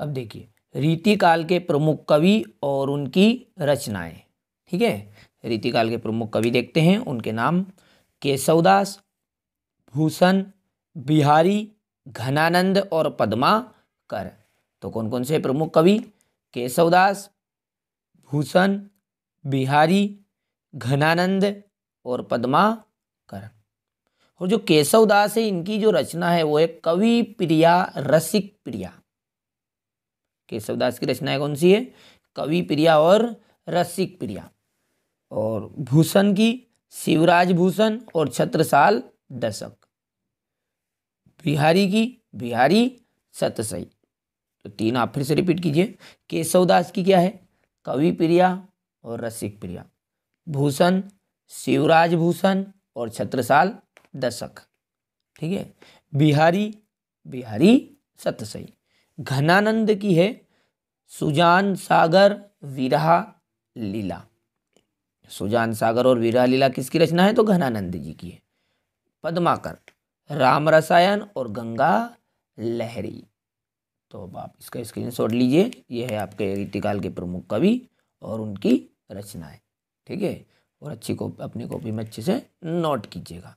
अब देखिए रीतिकाल के प्रमुख कवि और उनकी रचनाएं ठीक है रीतिकाल के प्रमुख कवि देखते हैं उनके नाम केशवदास भूषण बिहारी घनानंद और पद्मा कर तो कौन कौन से प्रमुख कवि केशवदास भूषण बिहारी घनानंद और पद्मा कर और जो केशवदास है इनकी जो रचना है वो है कवि प्रिया रसिक प्रिया केशवदास की रचनाएं कौन सी है कवि प्रिया और रसिक प्रिया और भूषण की शिवराज भूषण और छत्रसाल दशक बिहारी की बिहारी सतसई तो तीन आप फिर से रिपीट कीजिए केशवदास की क्या है कवि प्रिया और रसिक प्रिया भूषण शिवराज भूषण और छत्रसाल दशक ठीक है बिहारी बिहारी सतसई घनानंद की है सुजान सागर विरहा लीला सुजान सागर और वीरा लीला किसकी रचना है तो घनानंद जी की है पद्माकर राम रसायन और गंगा लहरी तो आप इसका स्क्रीनशॉट लीजिए ये है आपके रीतिकाल के प्रमुख कवि और उनकी रचनाएं ठीक है और अच्छी कॉपी अपनी कॉपी में अच्छे से नोट कीजिएगा